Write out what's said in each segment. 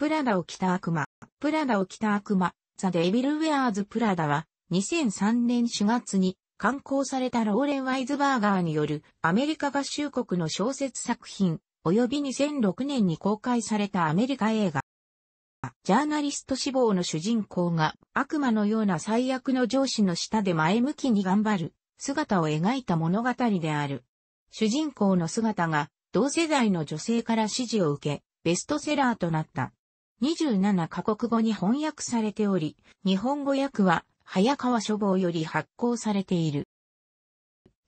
プラダを着た悪魔、プラダを着た悪魔、ザ・デビル・ウェアーズ・プラダは、2003年4月に、刊行されたローレン・ワイズバーガーによるアメリカ合衆国の小説作品、及び2006年に公開されたアメリカ映画。ジャーナリスト志望の主人公が悪魔のような最悪の上司の下で前向きに頑張る姿を描いた物語である。主人公の姿が同世代の女性から支持を受け、ベストセラーとなった。27カ国語に翻訳されており、日本語訳は早川書房より発行されている。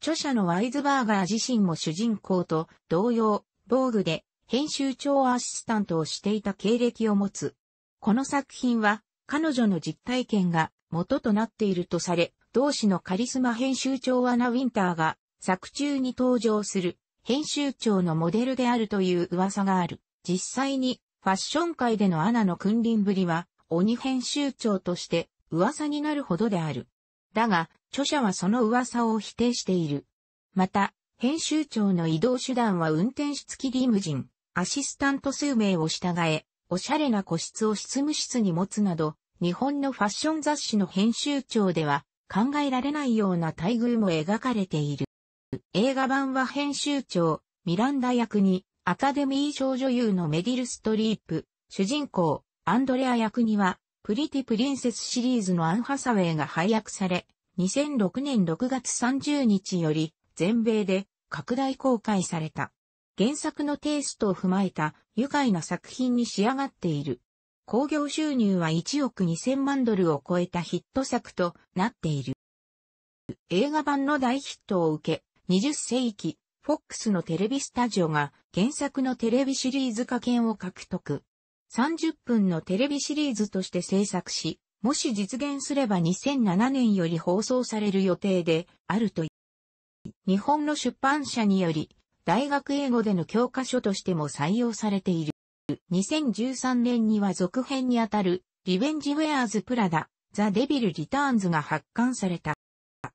著者のワイズバーガー自身も主人公と同様、防具で編集長アシスタントをしていた経歴を持つ。この作品は彼女の実体験が元となっているとされ、同志のカリスマ編集長アナ・ウィンターが作中に登場する編集長のモデルであるという噂がある。実際にファッション界でのアナの君臨ぶりは、鬼編集長として噂になるほどである。だが、著者はその噂を否定している。また、編集長の移動手段は運転室付きリムジン、アシスタント数名を従え、おしゃれな個室を執務室に持つなど、日本のファッション雑誌の編集長では考えられないような待遇も描かれている。映画版は編集長、ミランダ役にアカデミー賞女優のメディル・ストリープ、主人公、アンドレア役には、プリティ・プリンセスシリーズのアン・ハサウェイが配役され、2006年6月30日より、全米で拡大公開された。原作のテイストを踏まえた愉快な作品に仕上がっている。興行収入は1億2000万ドルを超えたヒット作となっている。映画版の大ヒットを受け、20世紀 FOX のテレビスタジオが原作のテレビシリーズ化権を獲得。30分のテレビシリーズとして制作し、もし実現すれば2007年より放送される予定であるとい日本の出版社により、大学英語での教科書としても採用されている。2013年には続編にあたる、リベンジ・ウェアーズ・プラダ、ザ・デビル・リターンズが発刊された。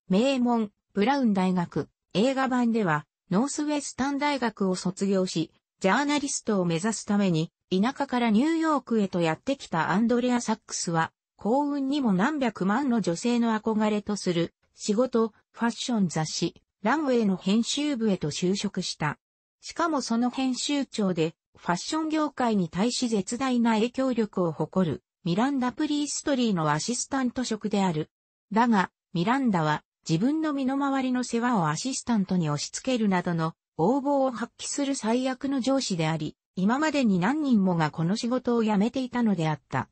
名門、ブラウン大学、映画版では、ノースウェスタン大学を卒業し、ジャーナリストを目指すために、田舎からニューヨークへとやってきたアンドレア・サックスは、幸運にも何百万の女性の憧れとする、仕事、ファッション雑誌、ランウェイの編集部へと就職した。しかもその編集長で、ファッション業界に対し絶大な影響力を誇る、ミランダ・プリーストリーのアシスタント職である。だが、ミランダは、自分の身の回りの世話をアシスタントに押し付けるなどの横暴を発揮する最悪の上司であり、今までに何人もがこの仕事を辞めていたのであった。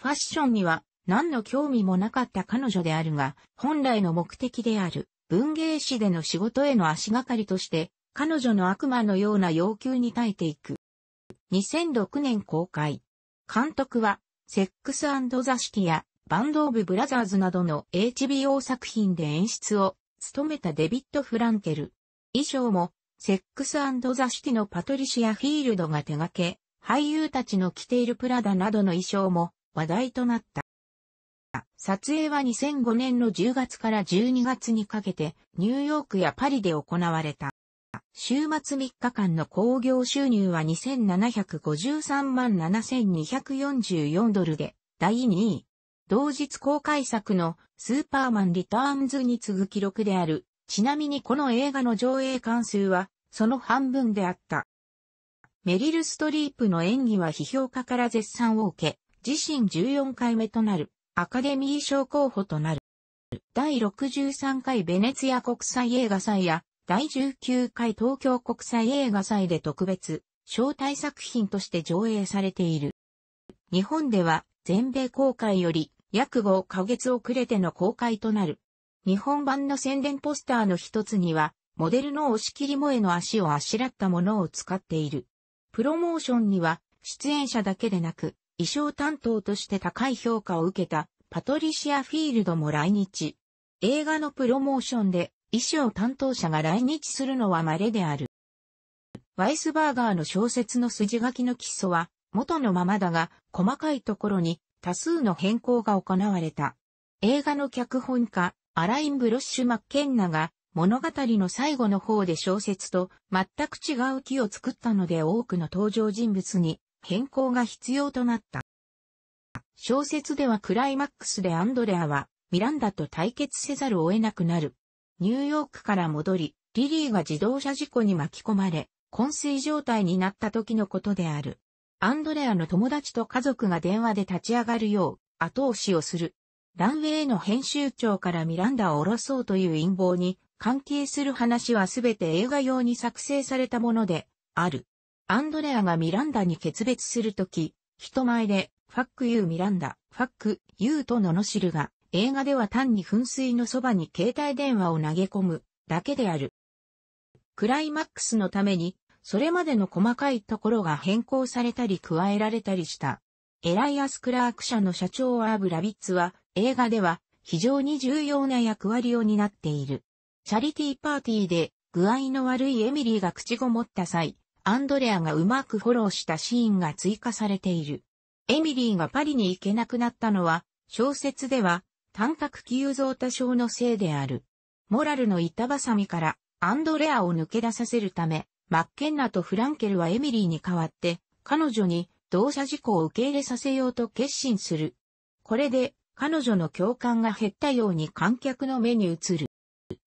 ファッションには何の興味もなかった彼女であるが、本来の目的である文芸誌での仕事への足がかりとして、彼女の悪魔のような要求に耐えていく。2006年公開。監督は、セックスザシティや、バンド・オブ・ブラザーズなどの HBO 作品で演出を務めたデビッド・フランケル。衣装も、セックスザ・シティのパトリシア・フィールドが手掛け、俳優たちの着ているプラダなどの衣装も話題となった。撮影は2005年の10月から12月にかけてニューヨークやパリで行われた。週末3日間の興行収入は2753万7244ドルで第2位。同日公開作のスーパーマンリターンズに次ぐ記録である。ちなみにこの映画の上映関数はその半分であった。メリル・ストリープの演技は批評家から絶賛を受け、自身14回目となるアカデミー賞候補となる。第63回ベネツィア国際映画祭や第19回東京国際映画祭で特別招待作品として上映されている。日本では全米公開より約5ヶ月遅れての公開となる。日本版の宣伝ポスターの一つには、モデルの押切萌えの足をあしらったものを使っている。プロモーションには、出演者だけでなく、衣装担当として高い評価を受けたパトリシア・フィールドも来日。映画のプロモーションで衣装担当者が来日するのは稀である。ワイスバーガーの小説の筋書きの基礎は元のままだが細かいところに多数の変更が行われた。映画の脚本家、アライン・ブロッシュ・マッケンナが物語の最後の方で小説と全く違う木を作ったので多くの登場人物に変更が必要となった。小説ではクライマックスでアンドレアはミランダと対決せざるを得なくなる。ニューヨークから戻り、リリーが自動車事故に巻き込まれ、昏睡状態になった時のことである。アンドレアの友達と家族が電話で立ち上がるよう後押しをする。ランウェイの編集長からミランダを下ろそうという陰謀に関係する話はすべて映画用に作成されたものである。アンドレアがミランダに決別するとき、人前でファックユーミランダ、ファックユーと罵るが、映画では単に噴水のそばに携帯電話を投げ込むだけである。クライマックスのためにそれまでの細かいところが変更されたり加えられたりした。エライアス・クラーク社の社長アーブ・ラビッツは映画では非常に重要な役割を担っている。チャリティーパーティーで具合の悪いエミリーが口ごもった際、アンドレアがうまくフォローしたシーンが追加されている。エミリーがパリに行けなくなったのは、小説では、単角急増多症のせいである。モラルの板挟みから、アンドレアを抜け出させるため、マッケンナとフランケルはエミリーに代わって、彼女に同社事故を受け入れさせようと決心する。これで、彼女の共感が減ったように観客の目に映る。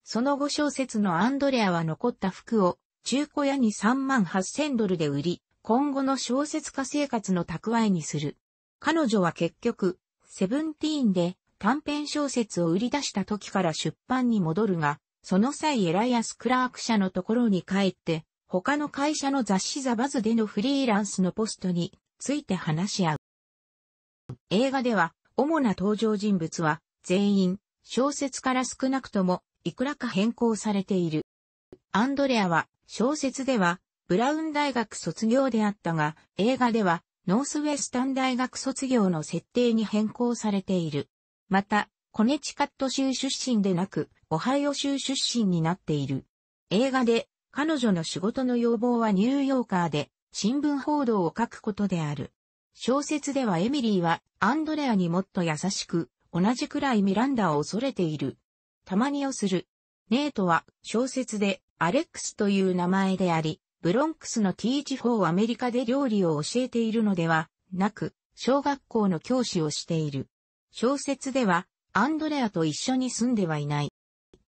その後小説のアンドレアは残った服を中古屋に3万8000ドルで売り、今後の小説家生活の蓄えにする。彼女は結局、セブンティーンで短編小説を売り出した時から出版に戻るが、その際エライアス・クラーク社のところに帰って、他の会社の雑誌ザバズでのフリーランスのポストについて話し合う。映画では、主な登場人物は、全員、小説から少なくとも、いくらか変更されている。アンドレアは、小説では、ブラウン大学卒業であったが、映画では、ノースウェスタン大学卒業の設定に変更されている。また、コネチカット州出身でなく、オハイオ州出身になっている。映画で、彼女の仕事の要望はニューヨーカーで新聞報道を書くことである。小説ではエミリーはアンドレアにもっと優しく、同じくらいミランダを恐れている。たまにをする。ネートは小説でアレックスという名前であり、ブロンクスの T 地法。アメリカで料理を教えているのではなく、小学校の教師をしている。小説ではアンドレアと一緒に住んではいない。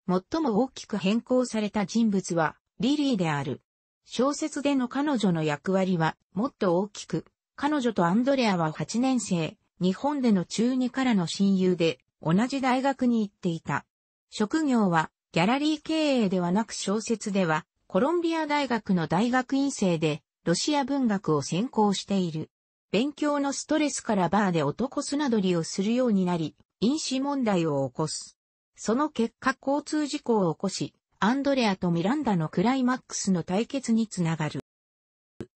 最も大きく変更された人物はリリーである。小説での彼女の役割はもっと大きく、彼女とアンドレアは8年生、日本での中2からの親友で、同じ大学に行っていた。職業は、ギャラリー経営ではなく小説では、コロンビア大学の大学院生で、ロシア文学を専攻している。勉強のストレスからバーで男砂取りをするようになり、飲酒問題を起こす。その結果交通事故を起こし、アンドレアとミランダのクライマックスの対決につながる。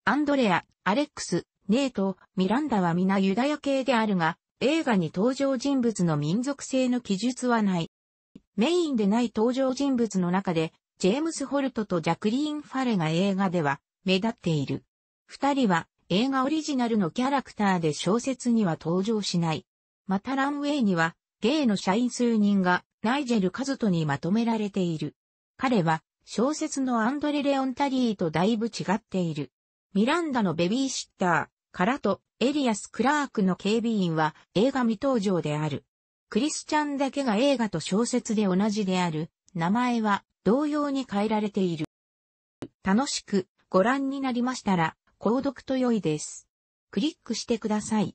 アンドレア、アレックス、ネイト、ミランダは皆ユダヤ系であるが、映画に登場人物の民族性の記述はない。メインでない登場人物の中で、ジェームス・ホルトとジャクリーン・ファレが映画では目立っている。二人は映画オリジナルのキャラクターで小説には登場しない。またランウェイにはゲイの社員数人がナイジェル・カズトにまとめられている。彼は小説のアンドレ・レオンタリーとだいぶ違っている。ミランダのベビーシッターからとエリアス・クラークの警備員は映画未登場である。クリスチャンだけが映画と小説で同じである。名前は同様に変えられている。楽しくご覧になりましたら、購読と良いです。クリックしてください。